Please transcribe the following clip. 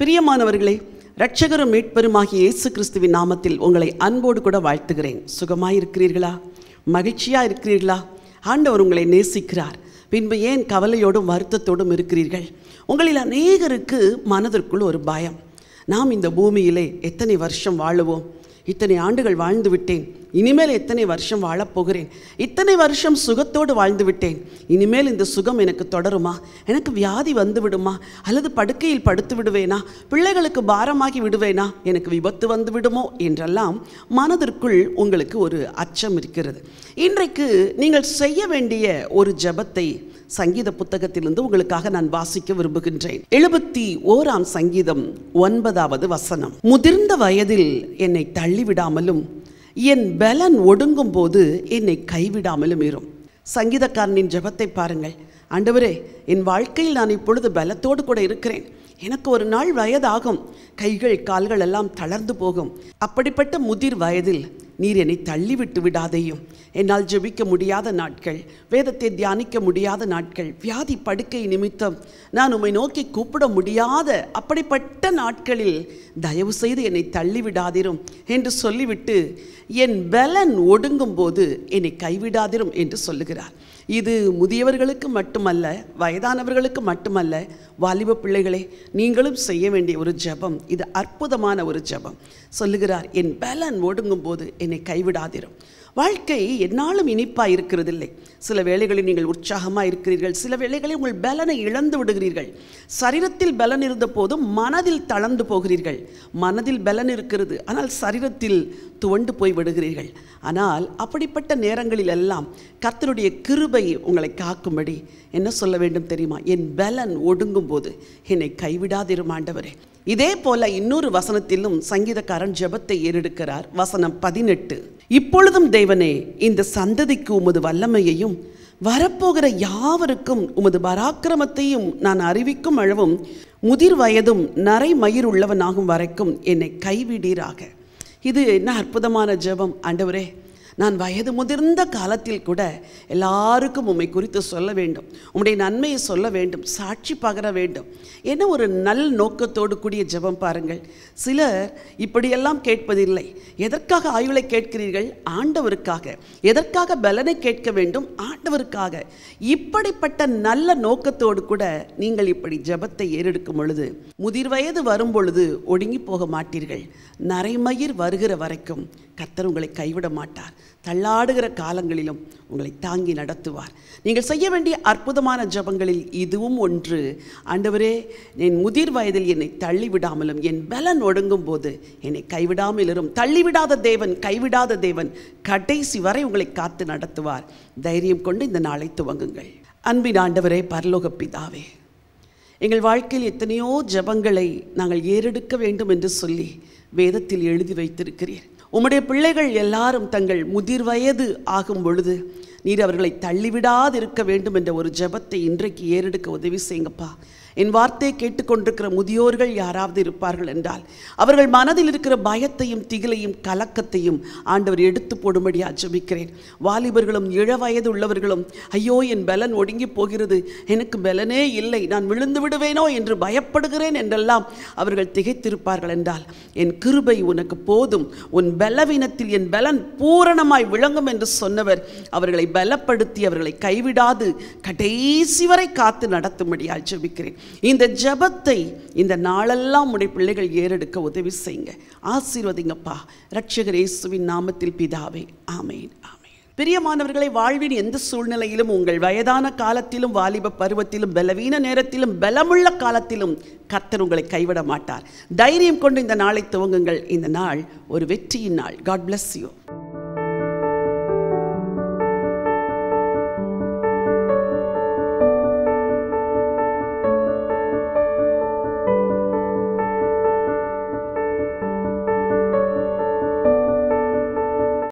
பிரியமானவர்களே ரட்சகரும் மீட்பெருமாகிய இயேசு கிறிஸ்துவின் நாமத்தில் உங்களை அன்போடு கூட வாழ்த்துகிறேன் சுகமாக இருக்கிறீர்களா மகிழ்ச்சியாக இருக்கிறீர்களா ஆண்டவர் உங்களை நேசிக்கிறார் பின்பு ஏன் கவலையோடும் வருத்தத்தோடும் இருக்கிறீர்கள் உங்களில் அநேகருக்கு மனதிற்குள் ஒரு பயம் நாம் இந்த பூமியிலே எத்தனை வருஷம் வாழுவோம் இத்தனை ஆண்டுகள் வாழ்ந்து விட்டேன் இனிமேல் எத்தனை வருஷம் வாழப்போகிறேன் இத்தனை வருஷம் சுகத்தோடு வாழ்ந்து விட்டேன் இனிமேல் இந்த சுகம் எனக்கு தொடருமா எனக்கு வியாதி வந்து விடுமா அல்லது படுக்கையில் படுத்து விடுவேனா பிள்ளைகளுக்கு பாரமாகி விடுவேனா எனக்கு விபத்து வந்து விடுமோ என்றெல்லாம் மனதிற்குள் உங்களுக்கு ஒரு அச்சம் இருக்கிறது இன்றைக்கு நீங்கள் செய்ய வேண்டிய ஒரு ஜபத்தை சங்கீத புத்தகத்திலிருந்து உங்களுக்காக நான் வாசிக்க விரும்புகின்றேன் எழுபத்தி ஓராம் சங்கீதம் ஒன்பதாவது வசனம் முதிர்ந்த வயதில் என்னை தள்ளிவிடாமலும் என் பலன் ஒடுங்கும் போது என்னை கைவிடாமலும் இரும் சங்கீதக்காரனின் ஜபத்தை பாருங்கள் ஆண்டவரே என் வாழ்க்கையில் நான் இப்பொழுது பலத்தோடு கூட இருக்கிறேன் எனக்கு ஒரு நாள் வயதாகும் கைகள் கால்கள் எல்லாம் தளர்ந்து போகும் அப்படிப்பட்ட முதிர் வயதில் நீர் என்னை தள்ளிவிட்டு விடாதையும் என்னால் ஜெபிக்க முடியாத நாட்கள் வேதத்தை தியானிக்க முடியாத நாட்கள் வியாதி படுக்கை நிமித்தம் நான் உம்மை நோக்கி கூப்பிட முடியாத அப்படிப்பட்ட நாட்களில் தயவு செய்து என்னை தள்ளிவிடாதிரும் என்று சொல்லிவிட்டு என் பலன் ஒடுங்கும் போது என்னை கைவிடாதிரும் என்று சொல்லுகிறார் இது முதியவர்களுக்கு மட்டுமல்ல வயதானவர்களுக்கு மட்டுமல்ல வாலிப பிள்ளைகளே நீங்களும் செய்ய வேண்டிய ஒரு ஜபம் இது அற்புதமான ஒரு ஜபம் சொல்லுகிறார் என் பேலன் ஒடுங்கும் போது என்னை கைவிடாதிரும் வாழ்க்கை என்னாலும் இனிப்பாக இருக்கிறதில்லை சில வேளைகளில் நீங்கள் உற்சாகமாக இருக்கிறீர்கள் சில வேளைகளில் உங்கள் பலனை இழந்து விடுகிறீர்கள் சரீரத்தில் பலன் இருந்த போதும் மனதில் தளர்ந்து போகிறீர்கள் மனதில் பலன் இருக்கிறது ஆனால் சரீரத்தில் துவண்டு போய் விடுகிறீர்கள் ஆனால் அப்படிப்பட்ட நேரங்களில் எல்லாம் கர்த்தருடைய கிருப கிருபை உங்களை காக்கும்படி என்ன சொல்ல வேண்டும் தெரியுமா என் பலன் ஒடுங்கும் போது என்னை கைவிடாதிருமாண்டவரே இதே போல இன்னொரு வசனத்திலும் சங்கீதக்காரன் ஜபத்தை ஏறெடுக்கிறார் வசனம் பதினெட்டு இப்பொழுதும் தேவனே இந்த சந்ததிக்கு உமது வல்லமையையும் வரப்போகிற யாவருக்கும் உமது பராக்கிரமத்தையும் நான் அறிவிக்கும் அளவும் முதிர் வயதும் நரை மயிர் உள்ளவனாகும் வரைக்கும் என்னை கைவிடீராக இது என்ன அற்புதமான ஜபம் ஆண்டவரே நான் வயது முதிர்ந்த காலத்தில் கூட எல்லாருக்கும் உண்மை குறித்து சொல்ல வேண்டும் உம்முடைய நன்மையை சொல்ல வேண்டும் சாட்சி பகர வேண்டும் என்ன ஒரு நல் நோக்கத்தோடு கூடிய ஜெபம் பாருங்கள் சிலர் இப்படியெல்லாம் கேட்பதில்லை எதற்காக ஆயுளை கேட்கிறீர்கள் ஆண்டவருக்காக எதற்காக பலனை கேட்க வேண்டும் ஆண்டவருக்காக இப்படிப்பட்ட நல்ல நோக்கத்தோடு கூட நீங்கள் இப்படி ஜபத்தை ஏறெடுக்கும் பொழுது முதிர் வயது வரும் பொழுது ஒடுங்கி போக மாட்டீர்கள் நரைமயிர் வருகிற வரைக்கும் கத்தர் உங்களை கைவிட மாட்டார் தள்ளாடுகிற காலங்களிலும் உங்களை தாங்கி நடத்துவார் நீங்கள் செய்ய வேண்டிய அற்புதமான ஜபங்களில் இதுவும் ஒன்று ஆண்டவரே என் முதிர் வயதில் என்னை தள்ளிவிடாமலும் என் பலன் ஒடுங்கும் போது என்னை கைவிடாமலும் தள்ளிவிடாத தேவன் கைவிடாத தேவன் கடைசி வரை உங்களை காத்து நடத்துவார் தைரியம் கொண்டு இந்த நாளை துவங்குங்கள் அன்பின் ஆண்டவரே பரலோக பிதாவே எங்கள் வாழ்க்கையில் எத்தனையோ ஜபங்களை நாங்கள் ஏறெடுக்க வேண்டும் என்று சொல்லி வேதத்தில் எழுதி வைத்திருக்கிறீர் உம்முடைய பிள்ளைகள் எல்லாரும் தங்கள் முதிர் வயது ஆகும் பொழுது நீர் அவர்களை தள்ளிவிடாதிருக்க வேண்டும் என்ற ஒரு ஜபத்தை இன்றைக்கு ஏறெடுக்க உதவி செய்யுங்கப்பா என் வார்த்தையை கேட்டுக்கொண்டிருக்கிற முதியோர்கள் யாராவது இருப்பார்கள் என்றால் அவர்கள் மனதில் இருக்கிற பயத்தையும் திகிலையும் கலக்கத்தையும் ஆண்டவர் எடுத்து போடும்படி ஜபிக்கிறேன் வாலிபர்களும் இழ வயது உள்ளவர்களும் ஐயோ என் பலன் ஒடுங்கி போகிறது எனக்கு பலனே இல்லை நான் விழுந்து விடுவேனோ என்று பயப்படுகிறேன் என்றெல்லாம் அவர்கள் திகைத்திருப்பார்கள் என்றால் என் கிருபை உனக்கு போதும் உன் பலவீனத்தில் என் பலன் பூரணமாய் விளங்கும் என்று சொன்னவர் அவர்களை பலப்படுத்தி அவர்களை கைவிடாது கடைசி வரை காத்து நடத்தும்படி ஜெபிக்கிறேன் இந்த ஜபத்தை இந்த நாளெல்லாம் உடைய பிள்ளைகள் ஏறெடுக்க உதவி செய்யுங்க ஆசீர்வதிங்கப்பா ரட்சகர் இயேசுவின் நாமத்தில் பிதாவே ஆமேன் ஆமேன் பிரியமானவர்களை வாழ்வின் எந்த சூழ்நிலையிலும் உங்கள் வயதான காலத்திலும் வாலிப பருவத்திலும் பலவீன நேரத்திலும் பலமுள்ள காலத்திலும் கர்த்தர் உங்களை கைவிட மாட்டார் தைரியம் கொண்டு இந்த நாளை துவங்குங்கள் இந்த நாள் ஒரு வெற்றியின் நாள் காட் பிளஸ் யூ